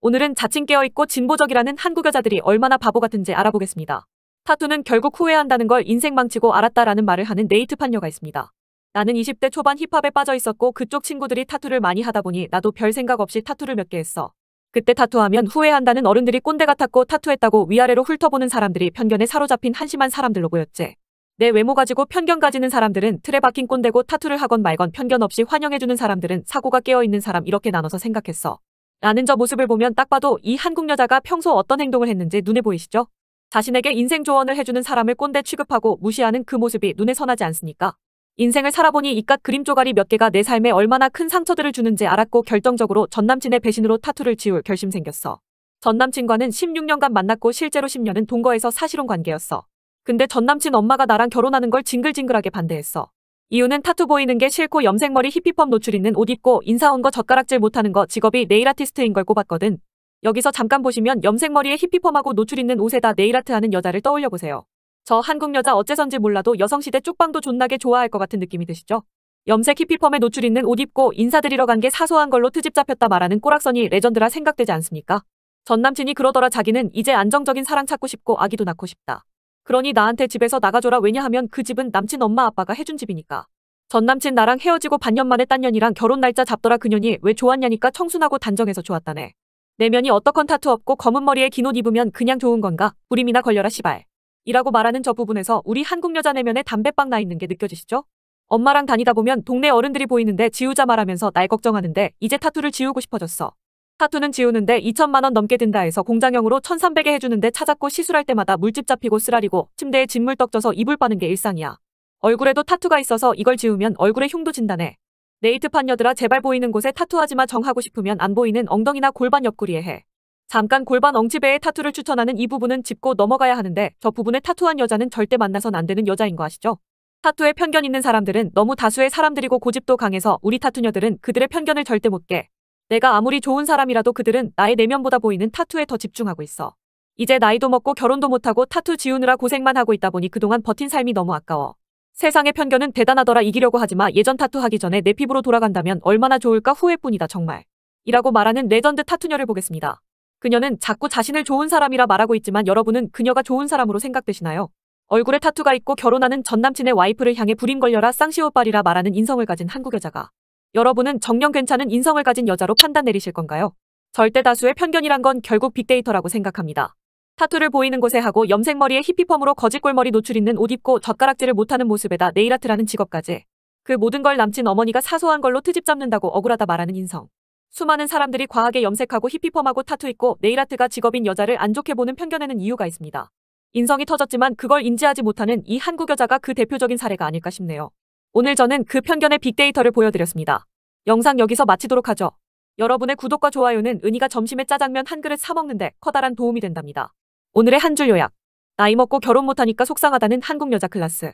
오늘은 자칭 깨어있고 진보적이라는 한국 여자들이 얼마나 바보 같은지 알아보겠습니다. 타투는 결국 후회한다는 걸 인생 망치고 알았다라는 말을 하는 네이트판 녀가 있습니다. 나는 20대 초반 힙합에 빠져 있었고 그쪽 친구들이 타투를 많이 하다 보니 나도 별 생각 없이 타투를 몇 개 했어. 그때 타투하면 후회한다는 어른들이 꼰대 같았고 타투했다고 위아래로 훑어보는 사람들이 편견에 사로잡힌 한심한 사람들로 보였지. 내 외모 가지고 편견 가지는 사람들은 틀에 박힌 꼰대고 타투를 하건 말건 편견 없이 환영해주는 사람들은 사고가 깨어있는 사람 이렇게 나눠서 생각했어. 라는 저 모습을 보면 딱 봐도 이 한국 여자가 평소 어떤 행동을 했는지 눈에 보이시죠? 자신에게 인생 조언을 해주는 사람을 꼰대 취급하고 무시하는 그 모습이 눈에 선하지 않습니까? 인생을 살아보니 이깟 그림 조각이 몇 개가 내 삶에 얼마나 큰 상처들을 주는지 알았고 결정적으로 전남친의 배신으로 타투를 지울 결심 생겼어. 전남친과는 16년간 만났고 실제로 10년은 동거에서 사실혼 관계였어. 근데 전남친 엄마가 나랑 결혼하는 걸 징글징글하게 반대했어. 이유는 타투 보이는 게 싫고 염색머리 히피펌 노출 있는 옷 입고 인사 온 거 젓가락질 못하는 거 직업이 네일 아티스트인 걸 꼽았거든. 여기서 잠깐 보시면 염색머리에 히피펌하고 노출 있는 옷에다 네일아트 하는 여자를 떠올려 보세요. 저 한국 여자 어째선지 몰라도 여성시대 쪽방도 존나게 좋아할 것 같은 느낌이 드시죠? 염색 히피펌에 노출 있는 옷 입고 인사드리러 간 게 사소한 걸로 트집 잡혔다 말하는 꼬락선이 레전드라 생각되지 않습니까? 전 남친이 그러더라 자기는 이제 안정적인 사랑 찾고 싶고 아기도 낳고 싶다. 그러니 나한테 집에서 나가줘라 왜냐하면 그 집은 남친 엄마 아빠가 해준 집이니까. 전 남친 나랑 헤어지고 반년 만에 딴 년이랑 결혼 날짜 잡더라 그년이 왜 좋았냐니까 청순하고 단정해서 좋았다네. 내면이 어떡한 타투 없고 검은 머리에 긴 옷 입으면 그냥 좋은 건가? 우림이나 걸려라 시발. 이라고 말하는 저 부분에서 우리 한국 여자 내면에 담배빵 나 있는 게 느껴지시죠? 엄마랑 다니다 보면 동네 어른들이 보이는데 지우자 말하면서 날 걱정하는데 이제 타투를 지우고 싶어졌어. 타투는 지우는데 2천만 원 넘게 든다 해서 공장형으로 1,300에 해주는데 찾았고 시술할 때마다 물집 잡히고 쓰라리고 침대에 진물 떡져서 이불 빠는 게 일상이야. 얼굴에도 타투가 있어서 이걸 지우면 얼굴에 흉도 진다네. 네이트판 여들아 제발 보이는 곳에 타투하지마 정하고 싶으면 안 보이는 엉덩이나 골반 옆구리에 해. 잠깐 골반 엉치배에 타투를 추천하는 이 부분은 짚고 넘어가야 하는데 저 부분에 타투한 여자는 절대 만나선 안 되는 여자인 거 아시죠? 타투에 편견 있는 사람들은 너무 다수의 사람들이고 고집도 강해서 우리 타투녀들은 그들의 편견을 절대 못 깨. 내가 아무리 좋은 사람이라도 그들은 나의 내면보다 보이는 타투에 더 집중하고 있어. 이제 나이도 먹고 결혼도 못하고 타투 지우느라 고생만 하고 있다 보니 그동안 버틴 삶이 너무 아까워. 세상의 편견은 대단하더라 이기려고 하지만 예전 타투 하기 전에 내 피부로 돌아간다면 얼마나 좋을까 후회뿐이다 정말. 이라고 말하는 레전드 타투녀를 보겠습니다. 그녀는 자꾸 자신을 좋은 사람이라 말하고 있지만 여러분은 그녀가 좋은 사람으로 생각되시나요? 얼굴에 타투가 있고 결혼하는 전 남친의 와이프를 향해 불임 걸려라 쌍시오빨이라 말하는 인성을 가진 한국 여자가 여러분은 정녕 괜찮은 인성을 가진 여자로 판단 내리실 건가요? 절대 다수의 편견이란 건 결국 빅데이터라고 생각합니다. 타투를 보이는 곳에 하고 염색머리에 히피펌으로 거짓골머리 노출 있는 옷 입고 젓가락질을 못하는 모습에다 네일아트라는 직업까지. 그 모든 걸 남친 어머니가 사소한 걸로 트집 잡는다고 억울하다 말하는 인성. 수많은 사람들이 과하게 염색하고 히피펌하고 타투 입고 네일아트가 직업인 여자를 안 좋게 보는 편견에는 이유가 있습니다. 인성이 터졌지만 그걸 인지하지 못하는 이 한국 여자가 그 대표적인 사례가 아닐까 싶네요. 오늘 저는 그 편견의 빅데이터를 보여드렸습니다. 영상 여기서 마치도록 하죠. 여러분의 구독과 좋아요는 은희가 점심에 짜장면 한 그릇 사 먹는데 커다란 도움이 된답니다. 오늘의 한 줄 요약. 나이 먹고 결혼 못하니까 속상하다는 한국 여자 클라스.